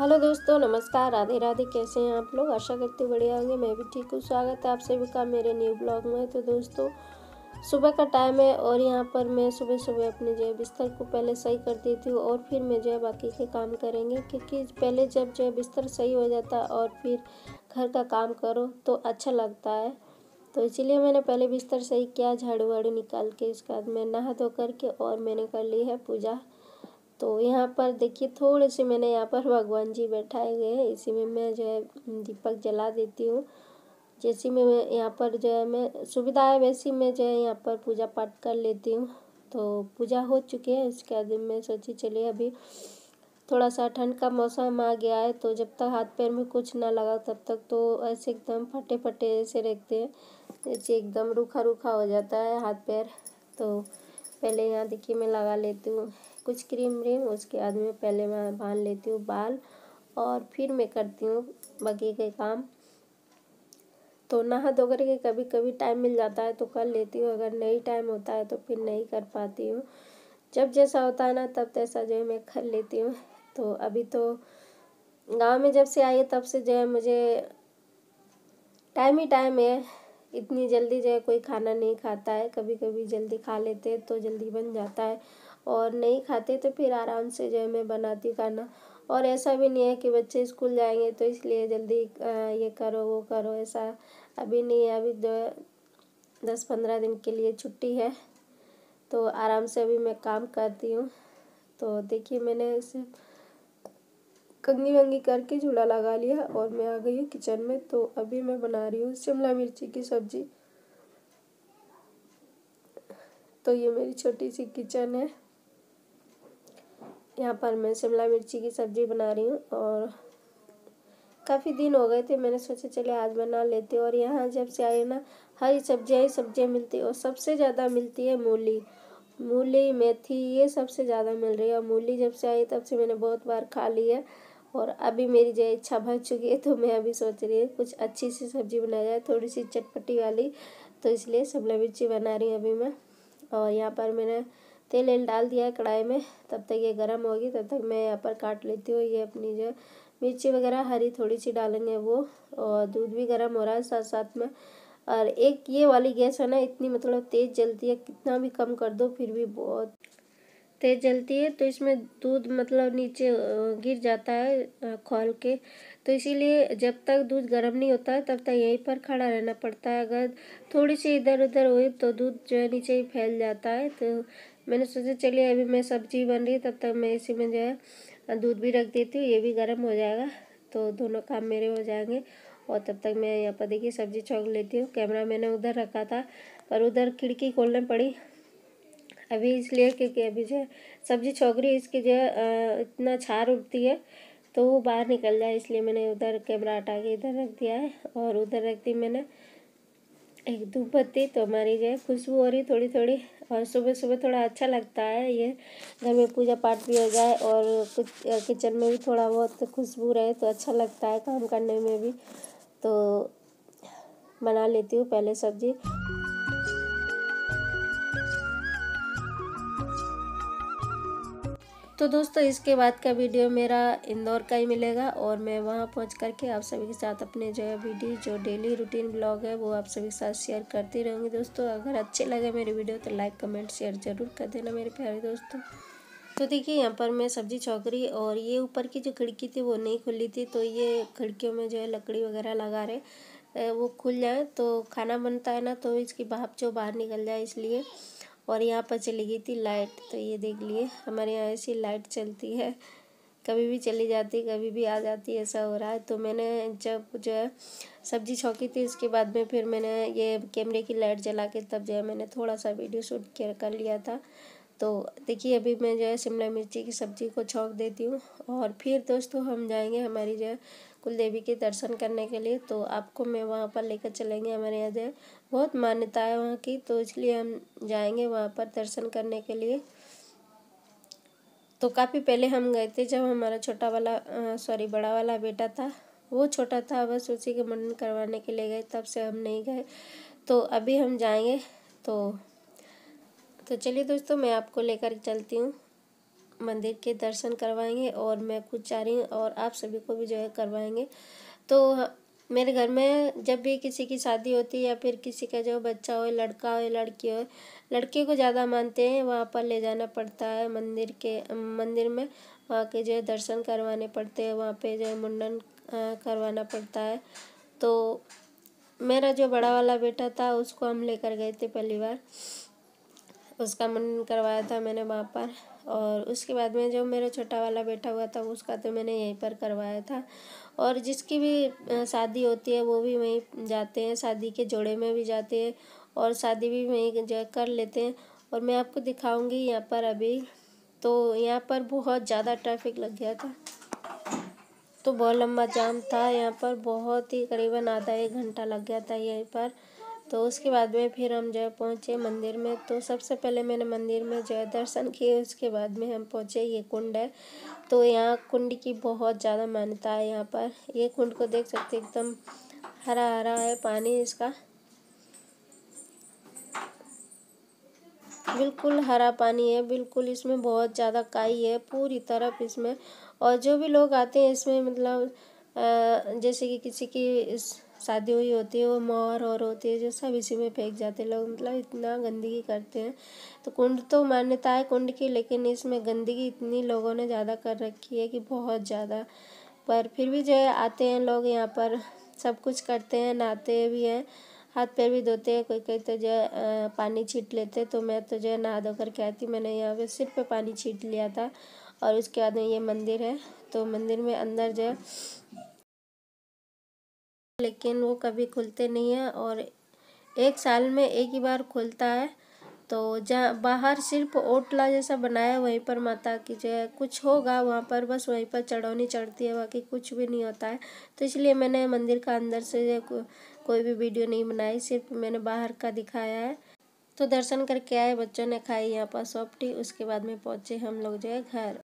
hello दोस्तों नमस्कार राधे राधे कैसे हैं आप लोग आशा करते बढ़िया होंगे मैं भी ठीक हूँ स्वागत है आप सभी का मेरे न्यू ब्लॉग में तो दोस्तों सुबह का टाइम है और यहाँ पर मैं सुबह सुबह अपने जो है बिस्तर को पहले सही कर देती हूँ और फिर मैं जो है बाकी के काम करेंगे क्योंकि पहले जब जो है बिस्तर सही हो जाता और फिर घर का काम करो तो अच्छा लगता है तो इसीलिए मैंने पहले बिस्तर सही किया झाड़ू वाड़ू निकाल के उसके बाद मैं नहा धो करके और मैंने कर ली है पूजा तो यहाँ पर देखिए थोड़े से मैंने यहाँ पर भगवान जी बैठाए गए हैं इसी में मैं जो है दीपक जला देती हूँ जैसी मैं यहाँ पर जो है मैं सुविधा है वैसी मैं जो है यहाँ पर पूजा पाठ कर लेती हूँ तो पूजा हो चुकी है उसके बाद मैं सोची चलिए अभी थोड़ा सा ठंड का मौसम आ गया है तो जब तक हाथ पैर में कुछ ना लगा तब तक तो ऐसे एकदम फटे फटे ऐसे रखते हैं जैसे एकदम रूखा रूखा हो जाता है हाथ पैर तो पहले यहाँ देखिए मैं लगा लेती हूँ कुछ क्रीम व्रीम उसके बाद में पहले मैं बांध लेती हूँ बाल और फिर मैं करती हूँ बाकी के काम तो नहा धो करके कभी कभी टाइम मिल जाता है तो कर लेती हूँ अगर नहीं टाइम होता है तो फिर नहीं कर पाती हूँ जब जैसा होता है ना तब तैसा जो है मैं कर लेती हूँ तो अभी तो गांव में जब से आई है तब से जो है मुझे टाइम ही टाइम है इतनी जल्दी जो है कोई खाना नहीं खाता है कभी कभी जल्दी खा लेते हैं तो जल्दी बन जाता है और नहीं खाते तो फिर आराम से जो है मैं बनाती हूँ खाना और ऐसा भी नहीं है कि बच्चे स्कूल जाएंगे तो इसलिए जल्दी ये करो वो करो ऐसा अभी नहीं है अभी जो दस पंद्रह दिन के लिए छुट्टी है तो आराम से अभी मैं काम करती हूँ तो देखिए मैंने इसे कंगी वंगी करके झूला लगा लिया और मैं आ गई हूँ किचन में तो अभी मैं बना रही हूँ शिमला मिर्ची की सब्ज़ी तो ये मेरी छोटी सी किचन है यहाँ पर मैं शिमला मिर्ची की सब्ज़ी बना रही हूँ और काफ़ी दिन हो गए थे मैंने सोचा चले आज बना लेते और यहाँ जब से आए ना हरी सब्जियाँ ही सब्जियाँ मिलती और सबसे ज़्यादा मिलती है मूली मूली मेथी ये सबसे ज़्यादा मिल रही है और मूली जब से आई तब से मैंने बहुत बार खा ली है और अभी मेरी जो इच्छा भर चुकी है तो मैं अभी सोच रही हूँ कुछ अच्छी सी सब्ज़ी बनाई जाए थोड़ी सी चटपटी वाली तो इसलिए शिमला मिर्ची बना रही हूँ अभी मैं और यहाँ पर मैंने तेल एल डाल दिया है कढ़ाई में तब तक ये गर्म होगी तब तक मैं यहाँ पर काट लेती हूँ ये अपनी जो मिर्ची वगैरह हरी थोड़ी सी डालेंगे वो और दूध भी गर्म हो रहा है साथ साथ में और एक ये वाली गैस है ना इतनी मतलब तेज़ जलती है कितना भी कम कर दो फिर भी बहुत तेज़ जलती है तो इसमें दूध मतलब नीचे गिर जाता है खोल के तो इसीलिए जब तक दूध गर्म नहीं होता है तब तक यहीं पर खड़ा रहना पड़ता है अगर थोड़ी सी इधर उधर हुई तो दूध जो है नीचे ही फैल जाता है तो मैंने सोचा चलिए अभी मैं सब्जी बन रही तब तक मैं इसी में जो है दूध भी रख देती हूँ ये भी गर्म हो जाएगा तो दोनों काम मेरे हो जाएंगे और तब तक मैं यहाँ पर देखिए सब्जी छोंक लेती हूँ कैमरा मैंने उधर रखा था पर उधर खिड़की खोलने पड़ी अभी इसलिए क्योंकि अभी जो सब्जी छोकरी इसकी जो इतना छार उठती है तो वो बाहर निकल जाए इसलिए मैंने उधर कैमरा हटा के इधर रख दिया है और उधर रख दी मैंने एक धूप बत्ती तो हमारी जो है खुशबू हो रही थोड़ी थोड़ी और सुबह सुबह थोड़ा अच्छा लगता है ये घर में पूजा पाठ भी हो जाए और कुछ किचन में भी थोड़ा बहुत खुशबू रहे तो अच्छा लगता है काम करने में भी तो बना लेती हूँ पहले सब्जी तो दोस्तों इसके बाद का वीडियो मेरा इंदौर का ही मिलेगा और मैं वहाँ पहुँच करके आप सभी के साथ अपने जो है वीडियो जो डेली रूटीन ब्लॉग है वो आप सभी के साथ शेयर करती रहूँगी दोस्तों अगर अच्छे लगे मेरी वीडियो तो लाइक कमेंट शेयर ज़रूर कर देना मेरे प्यारे दोस्तों तो देखिए यहाँ पर मैं सब्जी चौकरी और ये ऊपर की जो खिड़की थी वो नहीं खुली थी तो ये खिड़कियों में जो है लकड़ी वगैरह लगा रहे वो खुल जाए तो खाना बनता है ना तो इसकी भाप जो बाहर निकल जाए इसलिए और यहाँ पर चली गई थी लाइट तो ये देख लिए हमारे यहाँ ऐसी लाइट चलती है कभी भी चली जाती कभी भी आ जाती ऐसा हो रहा है तो मैंने जब जो है सब्जी छौकी थी उसके बाद में फिर मैंने ये कैमरे की लाइट जला के तब जो है मैंने थोड़ा सा वीडियो शूट कर लिया था तो देखिए अभी मैं जो है शिमला मिर्ची की सब्ज़ी को छोंक देती हूँ और फिर दोस्तों हम जाएंगे हमारी जो है कुल देवी के दर्शन करने के लिए तो आपको मैं वहाँ पर लेकर चलेंगे हमारे यहाँ जो है बहुत मान्यता है वहाँ की तो इसलिए हम जाएंगे वहाँ पर दर्शन करने के लिए तो काफ़ी पहले हम गए थे जब हमारा छोटा वाला सॉरी बड़ा वाला बेटा था वो छोटा था बस उसी के मुंडन करवाने के लिए गए तब से हम नहीं गए तो अभी हम जाएंगे तो तो चलिए दोस्तों मैं आपको लेकर चलती हूँ मंदिर के दर्शन करवाएंगे और मैं खुद जा रही हूँ और आप सभी को भी जो है करवाएंगे तो मेरे घर में जब भी किसी की शादी होती है या फिर किसी का जो बच्चा हो लड़का हो लड़की हो लड़के को ज़्यादा मानते हैं वहाँ पर ले जाना पड़ता है मंदिर के मंदिर में वहाँ के जो है दर्शन करवाने पड़ते हैं वहाँ पे जो है मुंडन करवाना पड़ता है तो मेरा जो बड़ा वाला बेटा था उसको हम लेकर गए थे पहली बार उसका मन करवाया था मैंने वहाँ पर और उसके बाद में जो मेरा छोटा वाला बेटा हुआ था उसका तो मैंने यहीं पर करवाया था और जिसकी भी शादी होती है वो भी वहीं जाते हैं शादी के जोड़े में भी जाते हैं और शादी भी वहीं जो कर लेते हैं और मैं आपको दिखाऊंगी यहाँ पर अभी तो यहाँ पर बहुत ज़्यादा ट्रैफिक लग गया था तो बहुत लंबा जाम था यहाँ पर बहुत ही करीबन आधा एक घंटा लग गया था यहीं पर तो उसके बाद में फिर हम जो है पहुँचे मंदिर में तो सबसे पहले मैंने मंदिर में जो है दर्शन किए उसके बाद में हम पहुँचे ये कुंड है तो यहाँ कुंड की बहुत ज़्यादा मान्यता है यहाँ पर ये कुंड को देख सकते एकदम हरा हरा है पानी इसका बिल्कुल हरा पानी है बिल्कुल इसमें बहुत ज़्यादा काई है पूरी तरफ इसमें और जो भी लोग आते हैं इसमें मतलब जैसे कि किसी की इस शादी हुई होती है वो मोर और होती है जो सब इसी में फेंक जाते हैं लोग मतलब इतना गंदगी करते हैं तो कुंड तो मान्यता है कुंड की लेकिन इसमें गंदगी इतनी लोगों ने ज़्यादा कर रखी है कि बहुत ज़्यादा पर फिर भी जो है आते हैं लोग यहाँ पर सब कुछ करते हैं नहाते भी हैं हाथ पैर भी धोते हैं कोई कोई तो जो है पानी छीट लेते तो मैं तो जो है नहा धो कर के आती मैंने यहाँ पे सिर पे पानी छीट लिया था और उसके बाद में ये मंदिर है तो मंदिर में अंदर जो है लेकिन वो कभी खुलते नहीं हैं और एक साल में एक ही बार खुलता है तो जहाँ बाहर सिर्फ ओटला जैसा बनाया वहीं पर माता की जो है कुछ होगा वहाँ पर बस वहीं पर चढ़ौनी चढ़ती है बाकी कुछ भी नहीं होता है तो इसलिए मैंने मंदिर का अंदर से को, कोई भी वीडियो नहीं बनाई सिर्फ मैंने बाहर का दिखाया है तो दर्शन करके आए बच्चों ने खाई यहाँ पर सॉफ्टी उसके बाद में पहुँचे हम लोग जो है घर